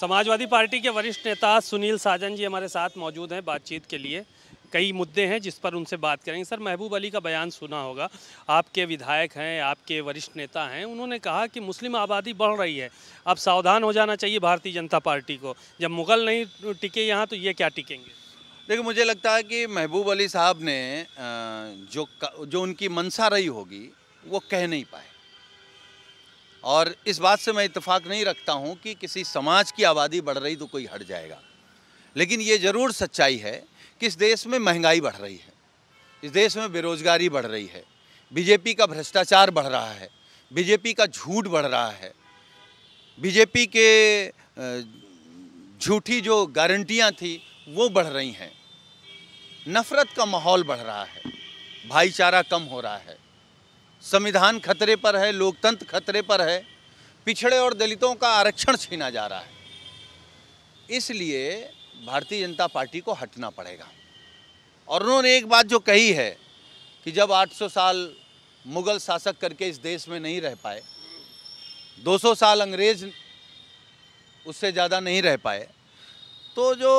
Samajwadi party के वरिष्ठ नेता सुनील साजन जी हमारे साथ मौजूद हैं बातचीत के लिए कई मुद्दे हैं जिस पर उनसे बात करेंगे सर महबूब अली का बयान सुना होगा आपके विधायक हैं आपके वरिष्ठ नेता हैं उन्होंने कहा कि मुस्लिम आबादी बढ़ रही है अब सावधान हो जाना चाहिए भारतीय जनता पार्टी को जब मुगल नहीं टिके यहाँ तो ये क्या टिकेंगे देखिए मुझे लगता है कि महबूब अली साहब ने जो जो उनकी मनसा रही होगी वो कह नहीं पाए और इस बात से मैं इतफाक़ नहीं रखता हूँ कि किसी समाज की आबादी बढ़ रही तो कोई हट जाएगा लेकिन ये ज़रूर सच्चाई है कि इस देश में महंगाई बढ़ रही है इस देश में बेरोज़गारी बढ़ रही है बीजेपी का भ्रष्टाचार बढ़ रहा है बीजेपी का झूठ बढ़ रहा है बीजेपी के झूठी जो गारंटियाँ थी वो बढ़ रही हैं नफ़रत का माहौल बढ़ रहा है भाईचारा कम हो रहा है संविधान खतरे पर है लोकतंत्र खतरे पर है पिछड़े और दलितों का आरक्षण छीना जा रहा है इसलिए भारतीय जनता पार्टी को हटना पड़ेगा और उन्होंने एक बात जो कही है कि जब 800 साल मुगल शासक करके इस देश में नहीं रह पाए 200 साल अंग्रेज उससे ज़्यादा नहीं रह पाए तो जो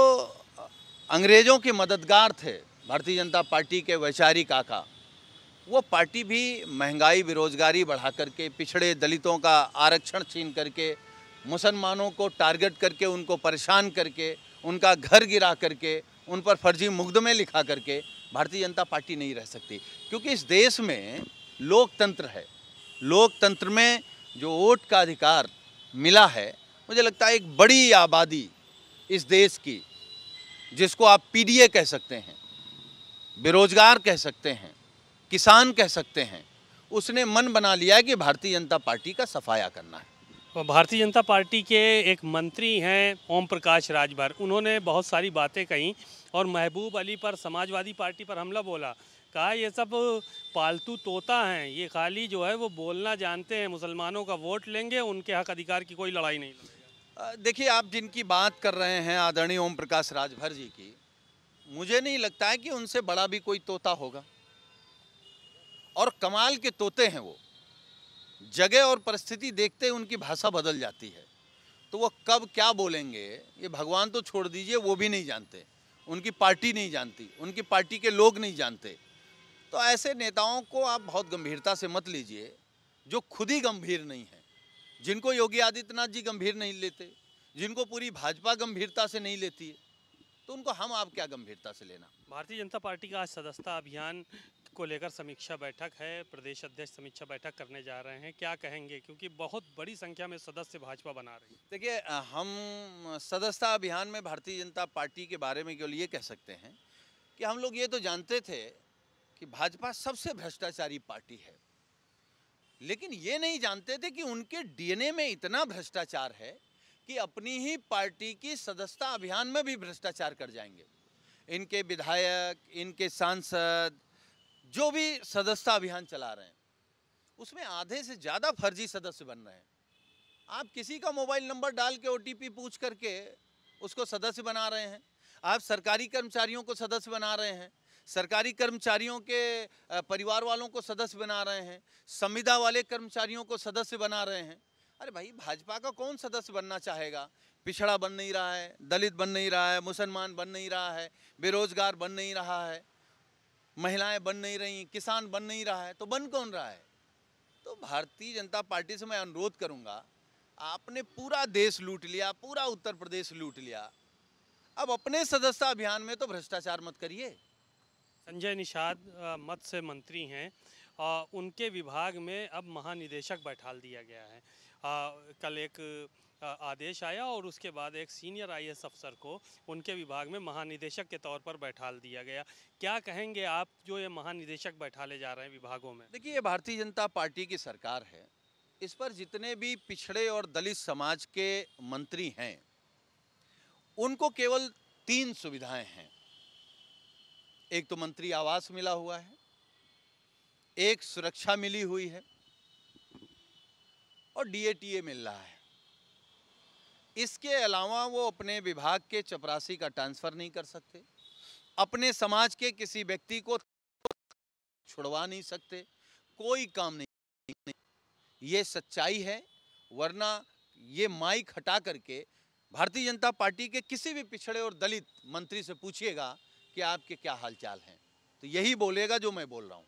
अंग्रेज़ों के मददगार थे भारतीय जनता पार्टी के वैचारिक आका वो पार्टी भी महंगाई बेरोजगारी बढ़ा करके पिछड़े दलितों का आरक्षण छीन करके मुसलमानों को टारगेट करके उनको परेशान करके उनका घर गिरा करके उन पर फर्जी मुकदमे लिखा करके भारतीय जनता पार्टी नहीं रह सकती क्योंकि इस देश में लोकतंत्र है लोकतंत्र में जो वोट का अधिकार मिला है मुझे लगता है एक बड़ी आबादी इस देश की जिसको आप पीडीए कह सकते हैं बेरोजगार कह सकते हैं किसान कह सकते हैं उसने मन बना लिया है कि भारतीय जनता पार्टी का सफाया करना है भारतीय जनता पार्टी के एक मंत्री हैं ओम प्रकाश राजभर उन्होंने बहुत सारी बातें कहीं और महबूब अली पर समाजवादी पार्टी पर हमला बोला कहा ये सब पालतू तोता हैं ये खाली जो है वो बोलना जानते हैं मुसलमानों का वोट लेंगे उनके हक अधिकार की कोई लड़ाई नहीं देखिए आप जिनकी बात कर रहे हैं आदरणीय ओम प्रकाश राजभर जी की मुझे नहीं लगता है कि उनसे बड़ा भी कोई तोता होगा और कमाल के तोते हैं वो जगह और परिस्थिति देखते ही उनकी भाषा बदल जाती है तो वो कब क्या बोलेंगे ये भगवान तो छोड़ दीजिए वो भी नहीं जानते उनकी पार्टी नहीं जानती उनकी पार्टी के लोग नहीं जानते तो ऐसे नेताओं को आप बहुत गंभीरता से मत लीजिए जो खुद ही गंभीर नहीं है जिनको योगी आदित्यनाथ जी गंभीर नहीं लेते जिनको पूरी भाजपा गंभीरता से नहीं लेती है तो उनको हम आप क्या गंभीरता से लेना भारतीय जनता पार्टी का आज सदस्यता अभियान को लेकर समीक्षा बैठक है प्रदेश अध्यक्ष समीक्षा बैठक करने जा रहे हैं क्या कहेंगे क्योंकि बहुत बड़ी संख्या में सदस्य भाजपा बना रही है देखिए हम सदस्यता अभियान में भारतीय जनता पार्टी के बारे में केवल ये कह सकते हैं कि हम लोग ये तो जानते थे कि भाजपा सबसे भ्रष्टाचारी पार्टी है लेकिन ये नहीं जानते थे कि उनके डी में इतना भ्रष्टाचार है कि अपनी ही पार्टी की सदस्यता अभियान में भी भ्रष्टाचार कर जाएंगे इनके विधायक इनके सांसद जो भी सदस्यता अभियान चला रहे हैं उसमें आधे से ज़्यादा फर्जी सदस्य बन रहे हैं आप किसी का मोबाइल नंबर डाल के ओ पूछ करके उसको सदस्य बना रहे हैं आप सरकारी कर्मचारियों को सदस्य बना रहे हैं सरकारी कर्मचारियों के परिवार वालों को सदस्य बना रहे हैं संविदा वाले कर्मचारियों को सदस्य बना रहे हैं अरे भाई भाजपा का कौन सदस्य बनना चाहेगा पिछड़ा बन नहीं रहा है दलित बन नहीं रहा है मुसलमान बन नहीं रहा है बेरोजगार बन नहीं रहा है महिलाएं बन नहीं रही किसान बन नहीं रहा है तो बन कौन रहा है तो भारतीय जनता पार्टी से मैं अनुरोध करूंगा आपने पूरा देश लूट लिया पूरा उत्तर प्रदेश लूट लिया अब अपने सदस्यता अभियान में तो भ्रष्टाचार मत करिए संजय निषाद मत्स्य मंत्री हैं आ, उनके विभाग में अब महानिदेशक बैठा दिया गया है आ, कल एक आदेश आया और उसके बाद एक सीनियर आई अफसर को उनके विभाग में महानिदेशक के तौर पर बैठा दिया गया क्या कहेंगे आप जो ये महानिदेशक बैठाले जा रहे हैं विभागों में देखिए ये भारतीय जनता पार्टी की सरकार है इस पर जितने भी पिछड़े और दलित समाज के मंत्री हैं उनको केवल तीन सुविधाएं हैं एक तो मंत्री आवास मिला हुआ है एक सुरक्षा मिली हुई है और डीएटीए मिल रहा है इसके अलावा वो अपने विभाग के चपरासी का ट्रांसफ़र नहीं कर सकते अपने समाज के किसी व्यक्ति को छुड़वा नहीं सकते कोई काम नहीं ये सच्चाई है वरना ये माइक हटा करके भारतीय जनता पार्टी के किसी भी पिछड़े और दलित मंत्री से पूछिएगा कि आपके क्या हालचाल हैं तो यही बोलेगा जो मैं बोल रहा हूँ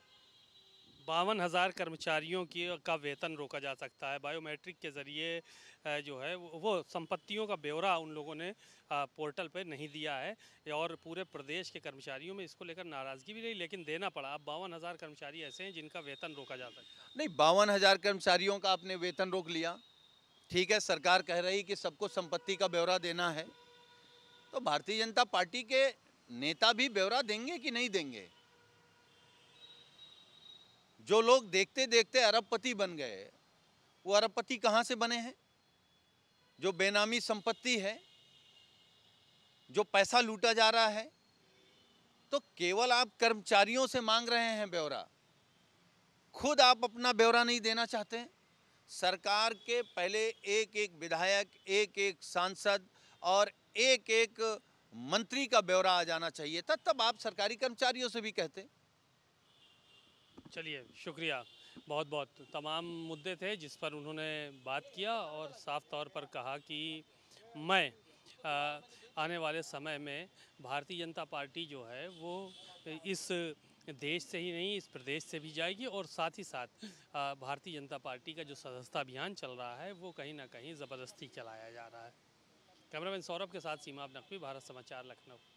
बावन हज़ार कर्मचारियों की का वेतन रोका जा सकता है बायोमेट्रिक के ज़रिए जो है वो संपत्तियों का ब्यौरा उन लोगों ने पोर्टल पे नहीं दिया है और पूरे प्रदेश के कर्मचारियों में इसको लेकर नाराज़गी भी रही लेकिन देना पड़ा अब बावन हज़ार कर्मचारी ऐसे हैं जिनका वेतन रोका जा सकता है नहीं बावन हज़ार कर्मचारियों का आपने वेतन रोक लिया ठीक है सरकार कह रही कि सबको संपत्ति का ब्यौरा देना है तो भारतीय जनता पार्टी के नेता भी ब्यौरा देंगे कि नहीं देंगे जो लोग देखते देखते अरबपति बन गए वो अरबपति कहाँ से बने हैं जो बेनामी संपत्ति है जो पैसा लूटा जा रहा है तो केवल आप कर्मचारियों से मांग रहे हैं ब्यौरा खुद आप अपना ब्यौरा नहीं देना चाहते सरकार के पहले एक एक विधायक एक एक सांसद और एक एक मंत्री का ब्यौरा आ जाना चाहिए था तब आप सरकारी कर्मचारियों से भी कहते चलिए शुक्रिया बहुत बहुत तमाम मुद्दे थे जिस पर उन्होंने बात किया और साफ तौर पर कहा कि मैं आने वाले समय में भारतीय जनता पार्टी जो है वो इस देश से ही नहीं इस प्रदेश से भी जाएगी और साथ ही साथ भारतीय जनता पार्टी का जो सदस्यता अभियान चल रहा है वो कहीं ना कहीं ज़बरदस्ती चलाया जा रहा है कैमरामैन सौरभ के साथ सीमा नकवी भारत समाचार लखनऊ